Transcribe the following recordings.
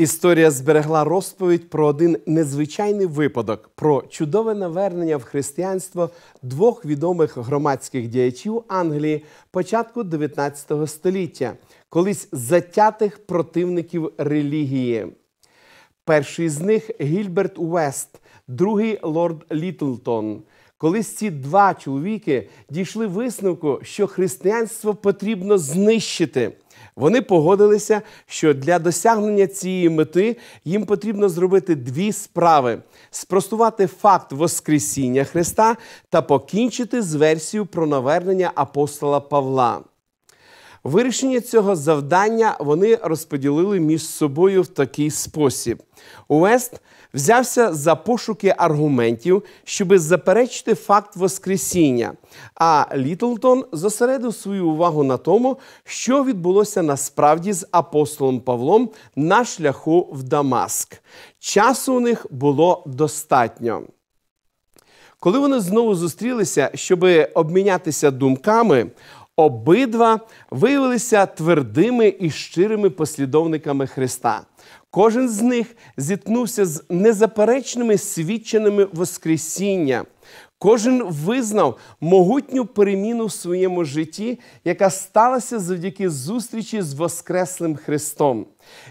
Історія зберегла розповідь про один незвичайний випадок: про чудове навернення в християнство двох відомих громадських діячів Англії початку 19 століття, колись затятих противників релігії. Перший з них Гільберт Уест, другий лорд Літлтон. Колись ці два чоловіки дійшли висновку, що християнство потрібно знищити. Вони погодилися, що для досягнення цієї мети їм потрібно зробити дві справи: спростувати факт Воскресіння Христа та покінчити з версією про навернення апостола Павла. Вирішення цього завдання вони розподілили між собою в такий спосіб. Уест взявся за пошуки аргументів, щоби заперечити факт Воскресіння, а Літлтон зосередив свою увагу на тому, що відбулося насправді з апостолом Павлом на шляху в Дамаск. Часу у них було достатньо. Коли вони знову зустрілися, щоби обмінятися думками, Обидва виявилися твердими і щирими послідовниками Христа. Кожен з них зіткнувся з незаперечними свідченими Воскресіння. Кожен визнав могутню переміну в своєму житті, яка сталася завдяки зустрічі з Воскреслим Христом.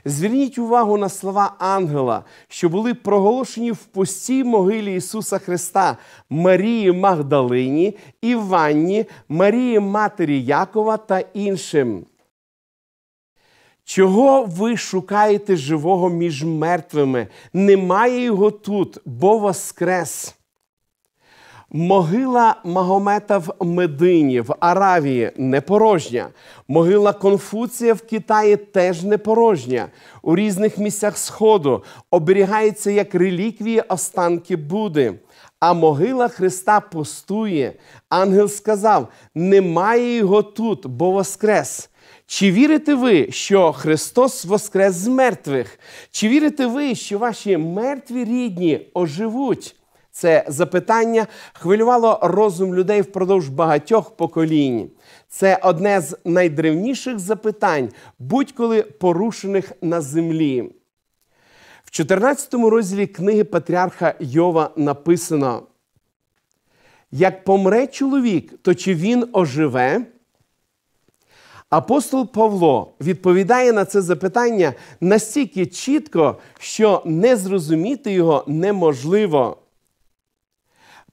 Зверніть увагу на слова ангела, що були проголошені в пустій могилі Ісуса Христа, Марії Магдалині, Іванні, Марії Матері Якова та іншим. Чого ви шукаєте живого між мертвими? Немає його тут, бо воскрес. Могила Магомета в Медині в Аравії не порожня. Могила Конфуція в Китаї теж не порожня. У різних місцях Сходу оберігається як реліквії останки Буди. А могила Христа пустує. Ангел сказав: немає його тут, бо воскрес. Чи вірите ви, що Христос воскрес з мертвих? Чи вірите ви, що ваші мертві рідні оживуть? Це запитання хвилювало розум людей впродовж багатьох поколінь. Це одне з найдревніших запитань, будь-коли порушених на землі. В 14 розділі книги Патріарха Йова написано: Як помре чоловік, то чи він оживе? Апостол Павло відповідає на це запитання настільки чітко, що не зрозуміти його неможливо.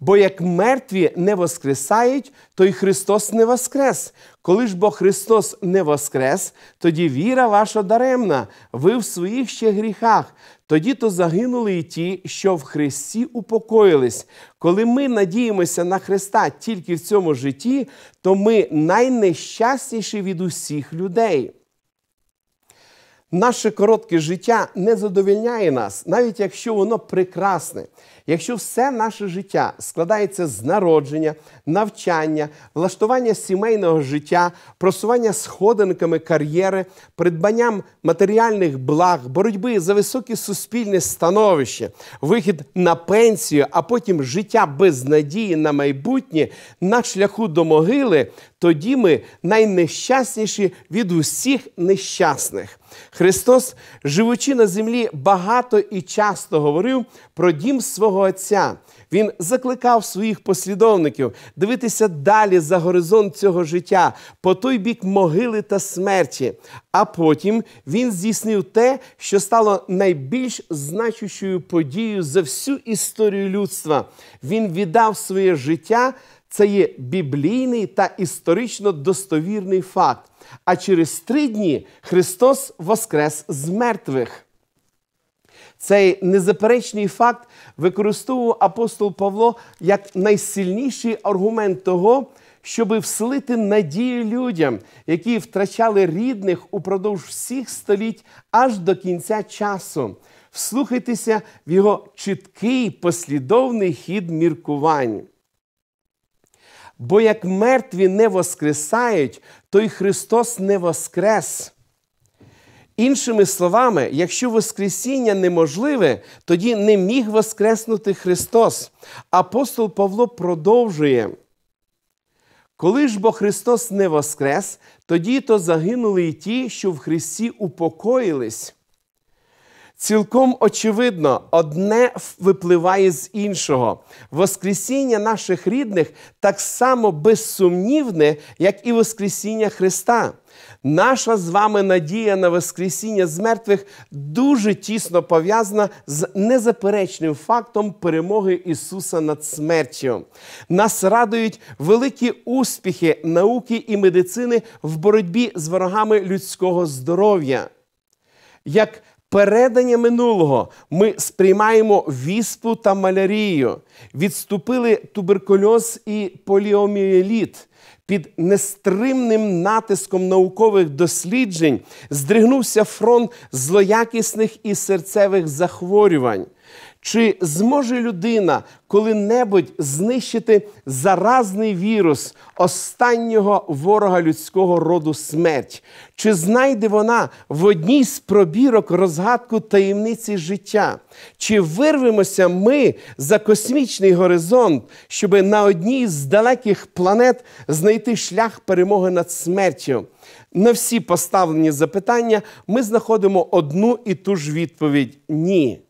Бо як мертві не воскресають, то й Христос не воскрес. Коли ж бо Христос не воскрес, тоді віра ваша даремна, ви в своїх ще гріхах. Тоді то загинули і ті, що в Христі упокоїлись. Коли ми надіємося на Христа тільки в цьому житті, то ми найнещасніші від усіх людей. Наше коротке життя не задовільняє нас, навіть якщо воно прекрасне. Якщо все наше життя складається з народження, навчання, влаштування сімейного життя, просування сходинками кар'єри, придбанням матеріальних благ, боротьби за високе суспільне становище, вихід на пенсію, а потім життя без надії на майбутнє, на шляху до могили, тоді ми найнещасніші від усіх нещасних. Христос, живучи на землі, багато і часто говорив про дім свого. Небесного Отця. Він закликав своїх послідовників дивитися далі за горизонт цього життя, по той бік могили та смерті. А потім він здійснив те, що стало найбільш значущою подією за всю історію людства. Він віддав своє життя. Це є біблійний та історично достовірний факт. А через три дні Христос воскрес з мертвих. Цей незаперечний факт використовував апостол Павло як найсильніший аргумент того, щоб вселити надію людям, які втрачали рідних упродовж всіх століть аж до кінця часу. Вслухайтеся в його чіткий послідовний хід міркувань. Бо як мертві не воскресають, то й Христос не воскрес. Іншими словами, якщо Воскресіння неможливе, тоді не міг Воскреснути Христос. Апостол Павло продовжує. Коли ж бо Христос не воскрес, тоді то загинули й ті, що в Христі упокоїлись. Цілком очевидно, одне випливає з іншого. Воскресіння наших рідних так само безсумнівне, як і Воскресіння Христа. Наша з вами надія на Воскресіння з мертвих дуже тісно пов'язана з незаперечним фактом перемоги Ісуса над смертю. Нас радують великі успіхи науки і медицини в боротьбі з ворогами людського здоров'я. Як Передання минулого ми сприймаємо віспу та малярію, відступили туберкульоз і поліоміеліт під нестримним натиском наукових досліджень здригнувся фронт злоякісних і серцевих захворювань. Чи зможе людина коли-небудь знищити заразний вірус останнього ворога людського роду смерть? Чи знайде вона в одній з пробірок розгадку таємниці життя? Чи вирвемося ми за космічний горизонт, щоб на одній з далеких планет знайти шлях перемоги над смертю? На всі поставлені запитання ми знаходимо одну і ту ж відповідь ні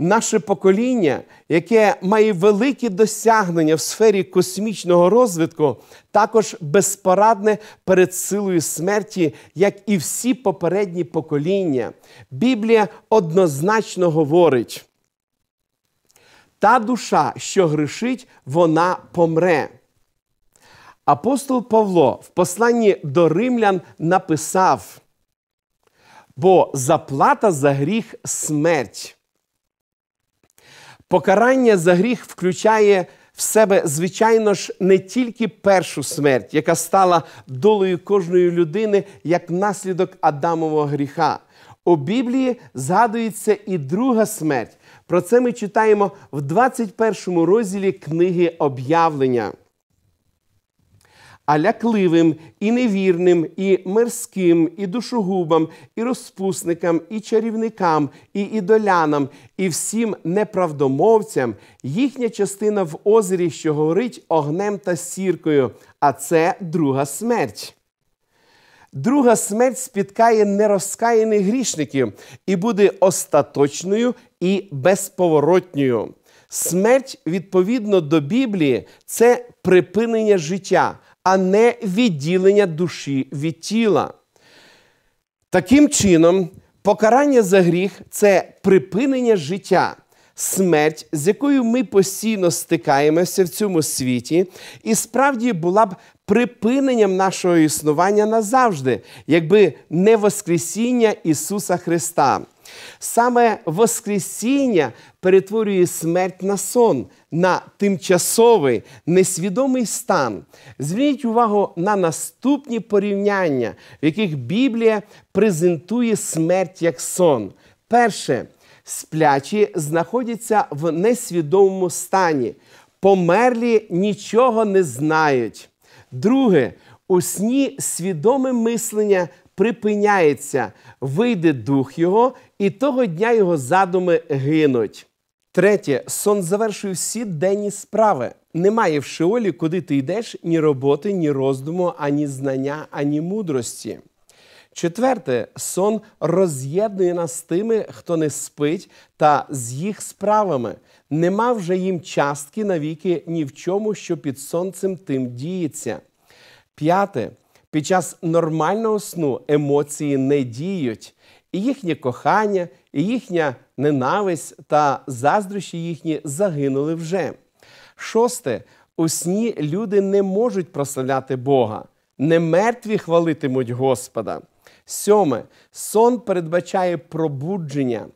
наше покоління, яке має великі досягнення в сфері космічного розвитку, також безпорадне перед силою смерті, як і всі попередні покоління. Біблія однозначно говорить. Та душа, що грішить, вона помре. Апостол Павло в посланні до римлян написав: бо заплата за гріх смерть, Покарання за гріх включає в себе, звичайно ж, не тільки першу смерть, яка стала долею кожної людини як наслідок Адамового гріха. У Біблії згадується і друга смерть. Про це ми читаємо в 21 розділі книги об'явлення а лякливим, і невірним, і мирським, і душогубам, і розпусникам, і чарівникам, і ідолянам, і всім неправдомовцям їхня частина в озері, що горить огнем та сіркою, а це друга смерть. Друга смерть спіткає нерозкаяних грішників і буде остаточною і безповоротньою. Смерть відповідно до Біблії це припинення життя, а не відділення душі від тіла. Таким чином, покарання за гріх це припинення життя, смерть, з якою ми постійно стикаємося в цьому світі, і справді була б припиненням нашого існування назавжди, якби не Воскресіння Ісуса Христа. Саме Воскресіння перетворює смерть на сон, на тимчасовий несвідомий стан. Зверніть увагу на наступні порівняння, в яких Біблія презентує смерть як сон. Перше, сплячі знаходяться в несвідомому стані, померлі нічого не знають. Друге, у сні свідоме мислення припиняється, вийде дух його, і того дня його задуми гинуть. Третє, сон завершує всі денні справи. Немає в Шеолі, куди ти йдеш, ні роботи, ні роздуму, ані знання, ані мудрості. Четверте, сон роз'єднує нас з тими, хто не спить, та з їх справами. Нема вже їм частки навіки ні в чому, що під сонцем тим діється. П'яте. Під час нормального сну емоції не діють, і їхнє кохання, і їхня ненависть та заздрощі їхні загинули вже. Шосте, у сні люди не можуть прославляти Бога, не мертві хвалитимуть Господа. Сьоме, сон передбачає пробудження.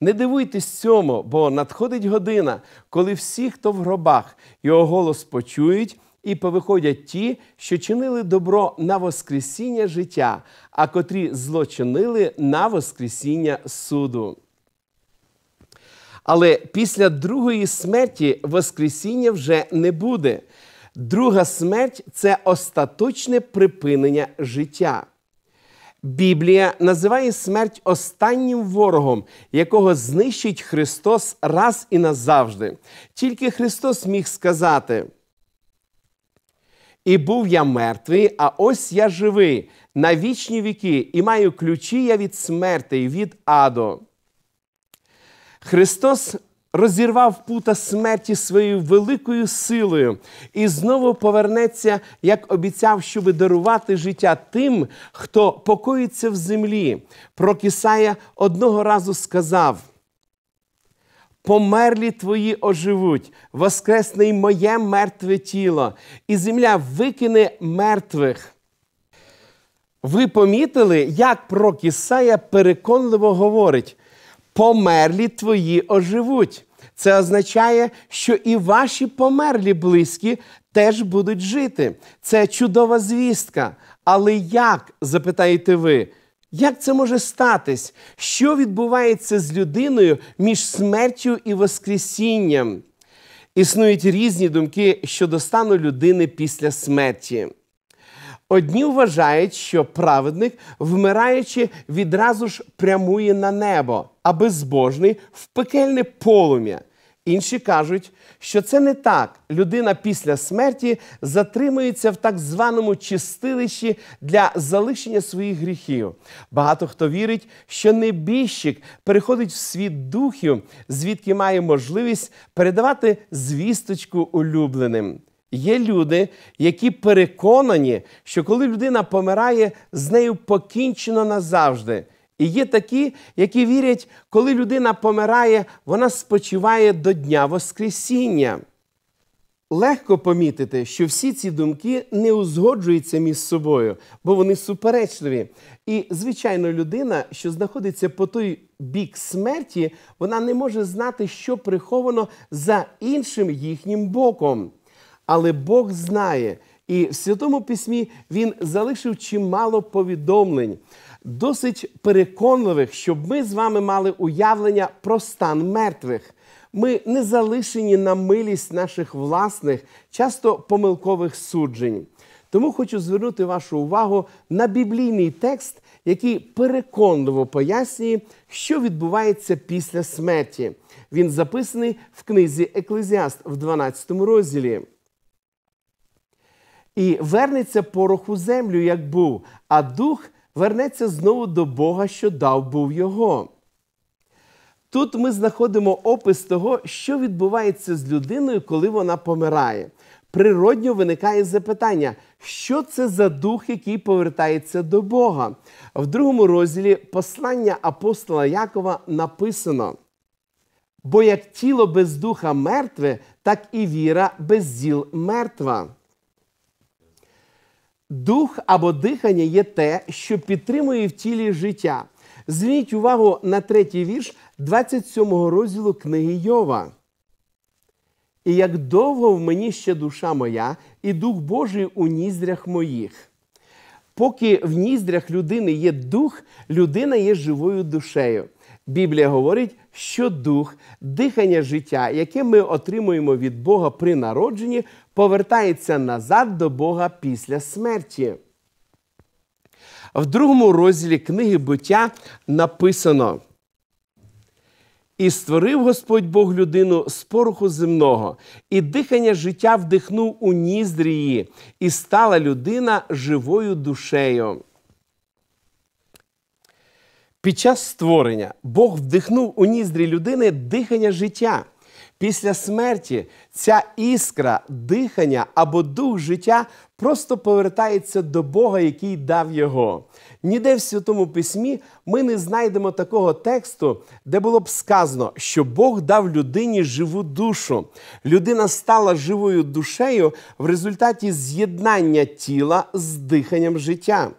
Не дивуйтесь цьому, бо надходить година, коли всі, хто в гробах, його голос почують і повиходять ті, що чинили добро на Воскресіння життя, а котрі злочинили на Воскресіння суду. Але після другої смерті Воскресіння вже не буде. Друга смерть це остаточне припинення життя. Біблія називає смерть останнім ворогом, якого знищить Христос раз і назавжди. Тільки Христос міг сказати. І був я мертвий, а ось я живий на вічні віки, і маю ключі я від смерти і від аду. Христос розірвав пута смерті своєю великою силою і знову повернеться, як обіцяв, щоб дарувати життя тим, хто покоїться в землі. Про одного разу сказав. Померлі твої оживуть, воскресне й моє мертве тіло, і земля викине мертвих. Ви помітили, як пророк Ісая переконливо говорить: померлі твої оживуть. Це означає, що і ваші померлі близькі теж будуть жити. Це чудова звістка. Але як, запитаєте ви? Як це може статись? Що відбувається з людиною між смертю і Воскресінням? Існують різні думки щодо стану людини після смерті. Одні вважають, що праведник, вмираючи, відразу ж прямує на небо, а безбожний в пекельне полум'я. Інші кажуть, що це не так. Людина після смерті затримується в так званому чистилищі для залишення своїх гріхів. Багато хто вірить, що небіжчик переходить в світ духів, звідки має можливість передавати звісточку улюбленим. Є люди, які переконані, що коли людина помирає, з нею покінчено назавжди. І є такі, які вірять, коли людина помирає, вона спочиває до Дня Воскресіння. Легко помітити, що всі ці думки не узгоджуються між собою, бо вони суперечливі. І, звичайно, людина, що знаходиться по той бік смерті, вона не може знати, що приховано за іншим їхнім боком. Але Бог знає, і в Святому Письмі Він залишив чимало повідомлень досить переконливих, щоб ми з вами мали уявлення про стан мертвих. Ми не залишені на милість наших власних, часто помилкових суджень. Тому хочу звернути вашу увагу на біблійний текст, який переконливо пояснює, що відбувається після смерті. Він записаний в книзі Еклезіаст в 12 розділі. І вернеться порох у землю, як був, а дух вернеться знову до Бога, що дав був його. Тут ми знаходимо опис того, що відбувається з людиною, коли вона помирає. Природньо виникає запитання, що це за дух, який повертається до Бога. В другому розділі послання апостола Якова написано: бо як тіло без духа мертве, так і віра без діл мертва. Дух або дихання є те, що підтримує в тілі життя. Зверніть увагу на третій вірш 27 розділу книги Йова. І як довго в мені ще душа моя, і Дух Божий у ніздрях моїх. Поки в ніздрях людини є дух, людина є живою душею. Біблія говорить, що дух, дихання життя, яке ми отримуємо від Бога при народженні, повертається назад до Бога після смерті. В другому розділі книги буття написано. І створив Господь Бог людину з пороху земного, і дихання життя вдихнув у ніздрі і стала людина живою душею. Під час створення Бог вдихнув у ніздрі людини дихання життя. Після смерті ця іскра, дихання або дух життя просто повертається до Бога, який дав його. Ніде в Святому Письмі ми не знайдемо такого тексту, де було б сказано, що Бог дав людині живу душу. Людина стала живою душею в результаті з'єднання тіла з диханням життя.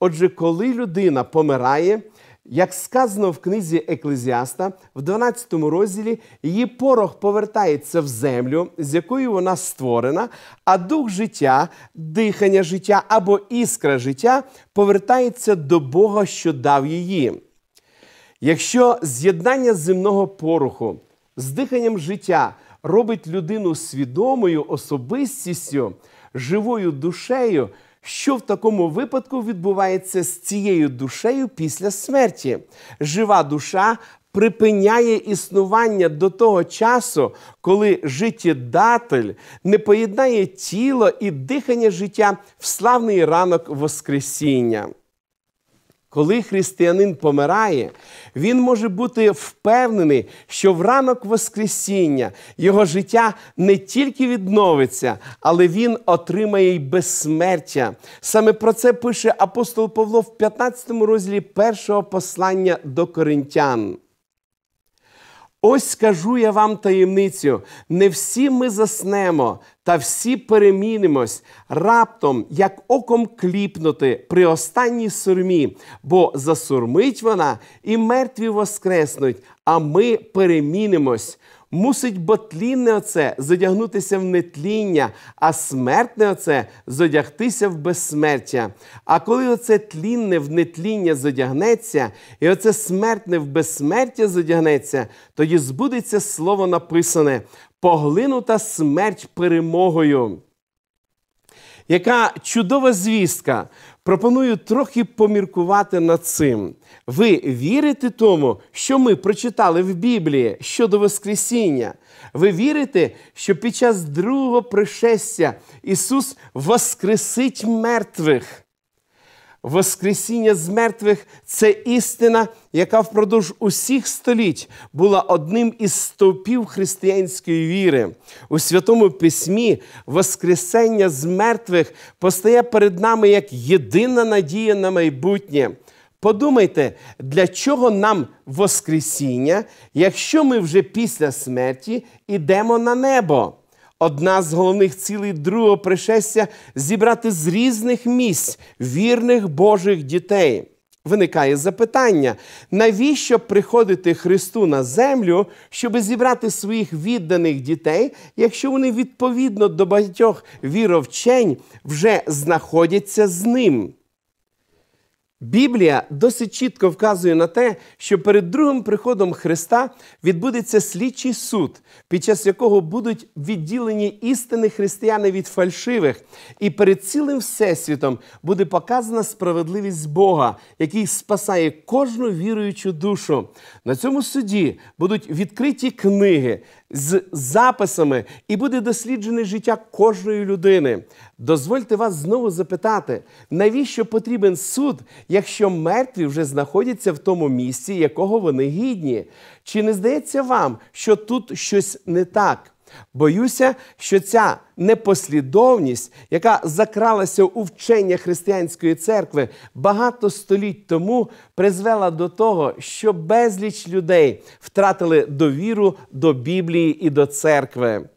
Отже, коли людина помирає, як сказано в книзі Еклезіаста, в 12 розділі її порох повертається в землю, з якої вона створена, а дух життя, дихання життя або іскра життя повертається до Бога, що дав її. Якщо з'єднання земного пороху з диханням життя робить людину свідомою особистістю, живою душею, що в такому випадку відбувається з цією душею після смерті? Жива душа припиняє існування до того часу, коли життєдатель не поєднає тіло і дихання життя в славний ранок Воскресіння. Коли християнин помирає, він може бути впевнений, що в ранок Воскресіння його життя не тільки відновиться, але він отримає й безсмертя. Саме про це пише апостол Павло в 15 розділі першого послання до коринтян. Ось скажу я вам таємницю: не всі ми заснемо, та всі перемінимось раптом, як оком кліпнути при останній сурмі, бо засурмить вона, і мертві воскреснуть, а ми перемінимось. Мусить бо тлінне оце задягнутися в нетління, а смертне оце задягтися в безсмертя. А коли оце тлінне в нетління задягнеться, і оце смертне в безсмертя задягнеться, тоді збудеться слово написане поглинута смерть перемогою яка чудова звістка. Пропоную трохи поміркувати над цим. Ви вірите тому, що ми прочитали в Біблії щодо Воскресіння? Ви вірите, що під час другого пришестя Ісус воскресить мертвих? Воскресіння з мертвих це істина, яка впродовж усіх століть була одним із стовпів християнської віри. У Святому Письмі Воскресення з мертвих постає перед нами як єдина надія на майбутнє. Подумайте, для чого нам Воскресіння, якщо ми вже після смерті йдемо на небо? Одна з головних цілей другого пришестя зібрати з різних місць вірних Божих дітей. Виникає запитання, навіщо приходити Христу на землю, щоб зібрати своїх відданих дітей, якщо вони відповідно до багатьох віровчень вже знаходяться з ним? Біблія досить чітко вказує на те, що перед другим приходом Христа відбудеться слідчий суд, під час якого будуть відділені істини християни від фальшивих, і перед цілим всесвітом буде показана справедливість Бога, який спасає кожну віруючу душу. На цьому суді будуть відкриті книги, з записами і буде досліджене життя кожної людини. Дозвольте вас знову запитати, навіщо потрібен суд, якщо мертві вже знаходяться в тому місці, якого вони гідні? Чи не здається вам, що тут щось не так? Боюся, що ця непослідовність, яка закралася у вчення християнської церкви багато століть тому, призвела до того, що безліч людей втратили довіру до Біблії і до церкви.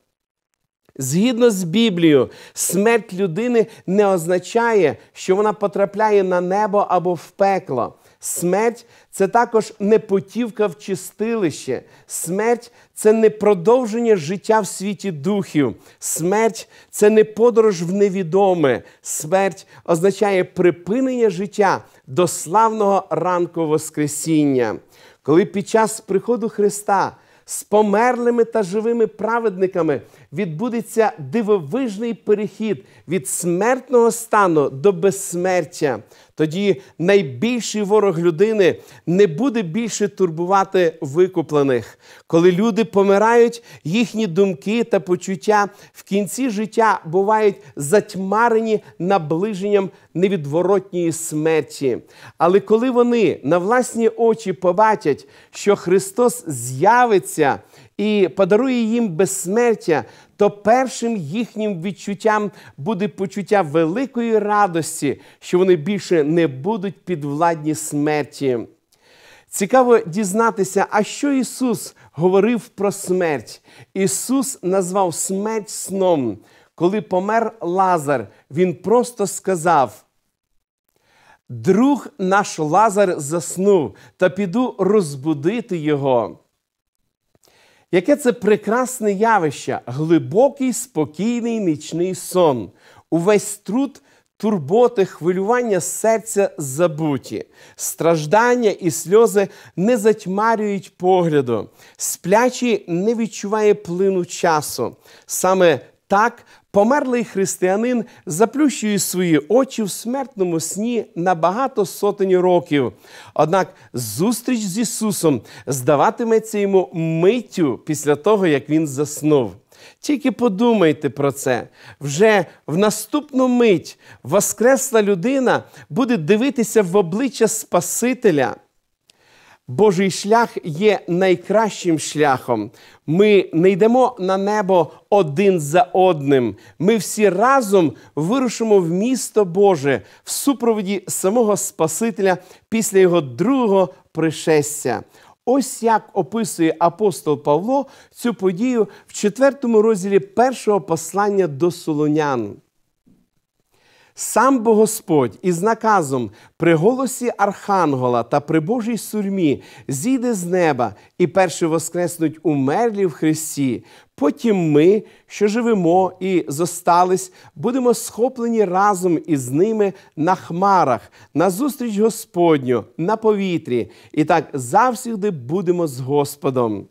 Згідно з Біблією, смерть людини не означає, що вона потрапляє на небо або в пекло. Смерть це також не потівка в чистилище. Смерть це не продовження життя в світі духів. Смерть це не подорож в невідоме. Смерть означає припинення життя до славного ранку Воскресіння. Коли під час приходу Христа з померлими та живими праведниками відбудеться дивовижний перехід від смертного стану до безсмертя. Тоді найбільший ворог людини не буде більше турбувати викуплених. Коли люди помирають, їхні думки та почуття в кінці життя бувають затьмарені наближенням невідворотньої смерті. Але коли вони на власні очі побачать, що Христос з'явиться і подарує їм безсмертя, то першим їхнім відчуттям буде почуття великої радості, що вони більше не будуть підвладні смерті. Цікаво дізнатися, а що Ісус говорив про смерть. Ісус назвав смерть сном. Коли помер Лазар, Він просто сказав. Друг наш Лазар заснув, та піду розбудити його. Яке це прекрасне явище, глибокий, спокійний нічний сон, увесь труд турботи, хвилювання серця забуті, страждання і сльози не затьмарюють погляду, сплячий не відчуває плину часу. Саме так Померлий християнин заплющує свої очі в смертному сні на багато сотень років. Однак зустріч з Ісусом здаватиметься йому миттю після того, як він заснув. Тільки подумайте про це. Вже в наступну мить воскресла людина буде дивитися в обличчя Спасителя. Божий шлях є найкращим шляхом. Ми не йдемо на небо один за одним. Ми всі разом вирушимо в місто Боже в супроводі самого Спасителя після його другого пришестя. Ось як описує апостол Павло цю подію в четвертому розділі першого послання до Солонян. Сам бо Господь із наказом при голосі Архангела та при Божій сурмі зійде з неба і перші воскреснуть умерлі в Христі. Потім ми, що живемо і зостались, будемо схоплені разом із ними на хмарах, на зустріч Господню, на повітрі, і так завсігди будемо з Господом.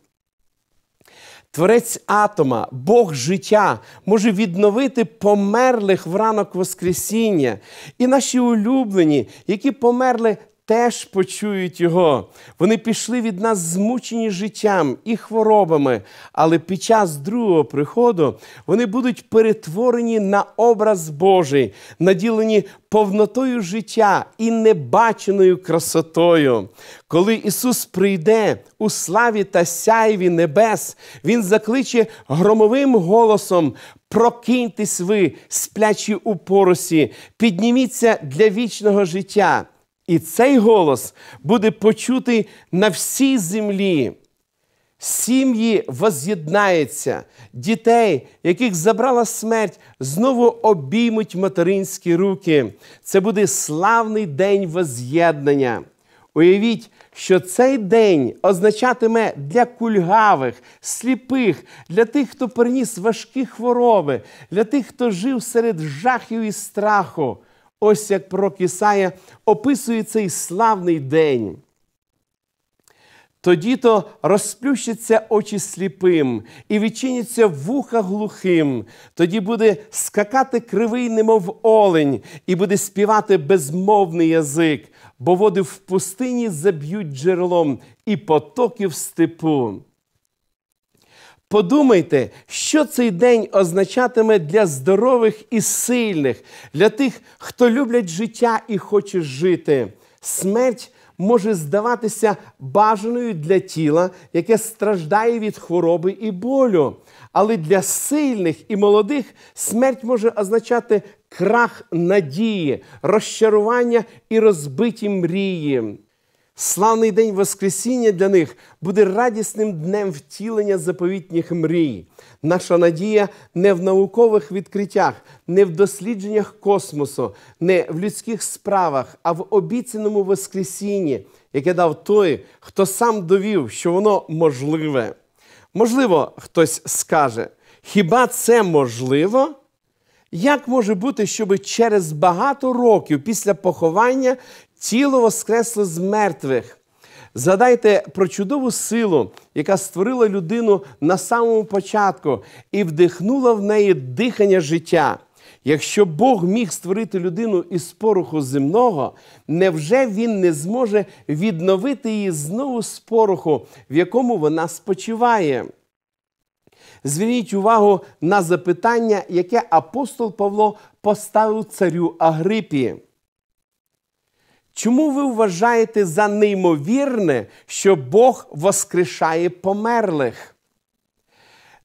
Творець атома, Бог життя, може відновити померлих в ранок Воскресіння. І наші улюблені, які померли теж почують Його. Вони пішли від нас змучені життям і хворобами, але під час другого приходу вони будуть перетворені на образ Божий, наділені повнотою життя і небаченою красотою. Коли Ісус прийде у славі та сяйві небес, Він закличе громовим голосом. Прокиньтесь ви, сплячі у поросі, підніміться для вічного життя. І цей голос буде почутий на всій землі. Сім'ї воз'єднаються, дітей, яких забрала смерть, знову обіймуть материнські руки. Це буде славний день воз'єднання. Уявіть, що цей день означатиме для кульгавих, сліпих, для тих, хто приніс важкі хвороби, для тих, хто жив серед жахів і страху. Ось як пророк Ісая описує цей славний день. Тоді то розплющаться очі сліпим і відчиняться вуха глухим, тоді буде скакати кривий, немов олень, і буде співати безмовний язик, бо води в пустині заб'ють джерелом і потоки в степу. Подумайте, що цей день означатиме для здорових і сильних, для тих, хто люблять життя і хоче жити. Смерть може здаватися бажаною для тіла, яке страждає від хвороби і болю. Але для сильних і молодих смерть може означати крах надії, розчарування і розбиті мрії. Славний день Воскресіння для них буде радісним днем втілення заповітніх мрій. Наша надія не в наукових відкриттях, не в дослідженнях космосу, не в людських справах, а в обіцяному Воскресінні, яке дав той, хто сам довів, що воно можливе. Можливо, хтось скаже, хіба це можливо? Як може бути, щоб через багато років після поховання тіло воскресло з мертвих. Згадайте про чудову силу, яка створила людину на самому початку і вдихнула в неї дихання життя. Якщо Бог міг створити людину із пороху земного, невже він не зможе відновити її знову з пороху, в якому вона спочиває? Зверніть увагу на запитання, яке апостол Павло поставив царю Агрипі. Чому ви вважаєте за неймовірне, що Бог воскрешає померлих?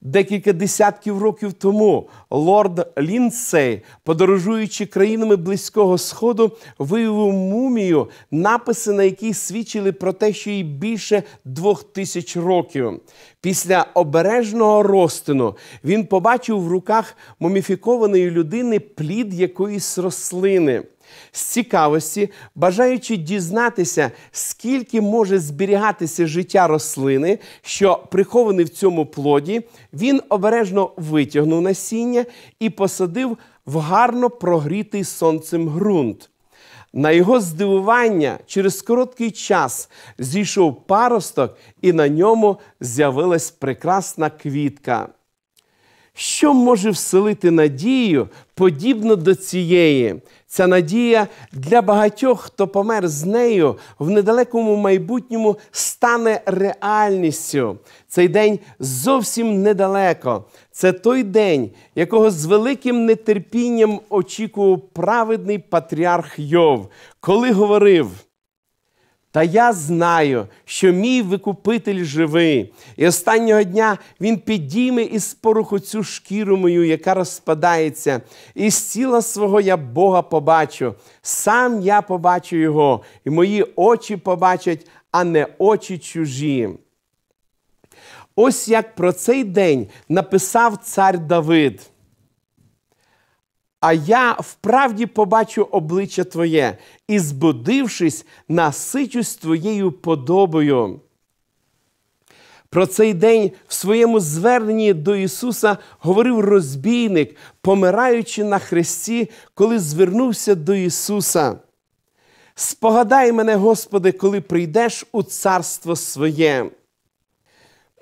Декілька десятків років тому лорд Лінсей, подорожуючи країнами Близького Сходу, виявив мумію, написи, на якій свідчили про те, що їй більше двох тисяч років. Після обережного розтину він побачив в руках муміфікованої людини плід якоїсь рослини з цікавості, бажаючи дізнатися, скільки може зберігатися життя рослини, що прихований в цьому плоді, він обережно витягнув насіння і посадив в гарно прогрітий сонцем ґрунт. На його здивування, через короткий час зійшов паросток, і на ньому з'явилась прекрасна квітка. Що може вселити надію подібно до цієї? Ця надія для багатьох, хто помер з нею в недалекому майбутньому стане реальністю. Цей день зовсім недалеко. Це той день, якого з великим нетерпінням очікував праведний патріарх Йов, коли говорив. Та я знаю, що мій викупитель живий, і останнього дня він підійме із пороху цю шкіру мою, яка розпадається, і з тіла свого я Бога побачу. Сам я побачу Його, і мої очі побачать, а не очі чужі. Ось як про цей день написав цар Давид а я вправді побачу обличчя Твоє і, збудившись, насичусь Твоєю подобою. Про цей день в своєму зверненні до Ісуса говорив розбійник, помираючи на хресті, коли звернувся до Ісуса. Спогадай мене, Господи, коли прийдеш у царство своє.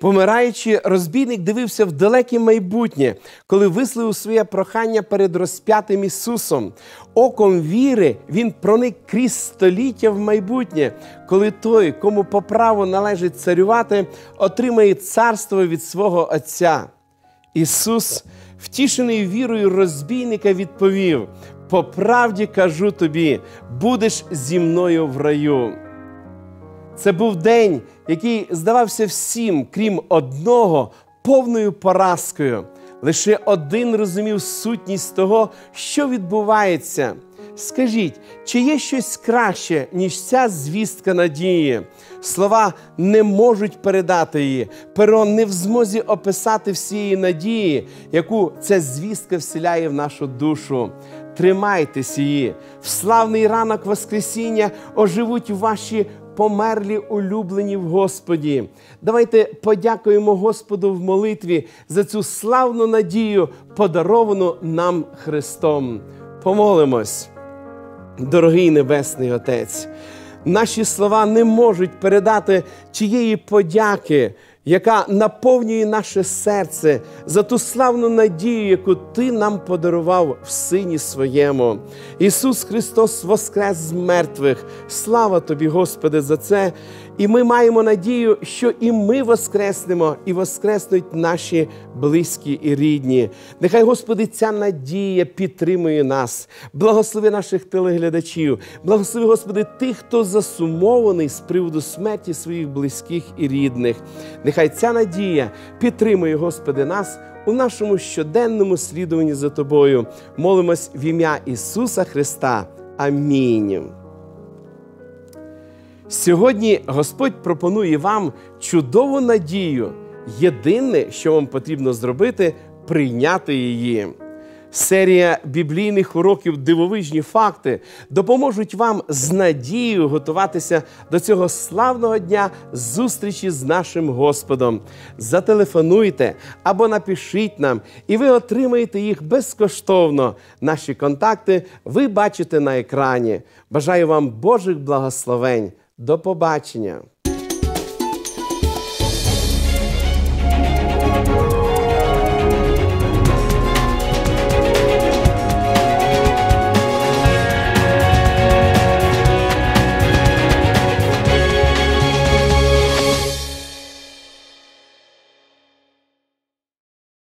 Помираючи, розбійник дивився в далеке майбутнє, коли висловив своє прохання перед розп'ятим Ісусом. Оком віри він проник крізь століття в майбутнє, коли той, кому по праву належить царювати, отримає царство від свого Отця. Ісус, втішений вірою розбійника, відповів: По правді кажу тобі, будеш зі мною в раю. Це був день, який здавався всім, крім одного, повною поразкою. Лише один розумів сутність того, що відбувається. Скажіть, чи є щось краще, ніж ця звістка надії? Слова не можуть передати її, перо не в змозі описати всієї надії, яку ця звістка вселяє в нашу душу. Тримайтеся її, в славний ранок Воскресіння оживуть ваші померлі улюблені в Господі. Давайте подякуємо Господу в молитві за цю славну надію, подаровану нам Христом. Помолимось, дорогий Небесний Отець. Наші слова не можуть передати чиєї подяки яка наповнює наше серце за ту славну надію, яку Ти нам подарував в Сині Своєму. Ісус Христос воскрес з мертвих. Слава Тобі, Господи, за це. І ми маємо надію, що і ми воскреснемо, і воскреснуть наші близькі і рідні. Нехай, Господи, ця надія підтримує нас, благослови наших телеглядачів, благослови, Господи, тих, хто засумований з приводу смерті своїх близьких і рідних. Нехай ця надія підтримує, Господи, нас. У нашому щоденному слідуванні за тобою молимось в ім'я Ісуса Христа. Амінь. Сьогодні Господь пропонує вам чудову надію. Єдине, що вам потрібно зробити, прийняти її. Серія біблійних уроків дивовижні факти допоможуть вам з надією готуватися до цього славного дня зустрічі з нашим Господом. Зателефонуйте або напишіть нам, і ви отримаєте їх безкоштовно. Наші контакти ви бачите на екрані. Бажаю вам Божих благословень! До побачення!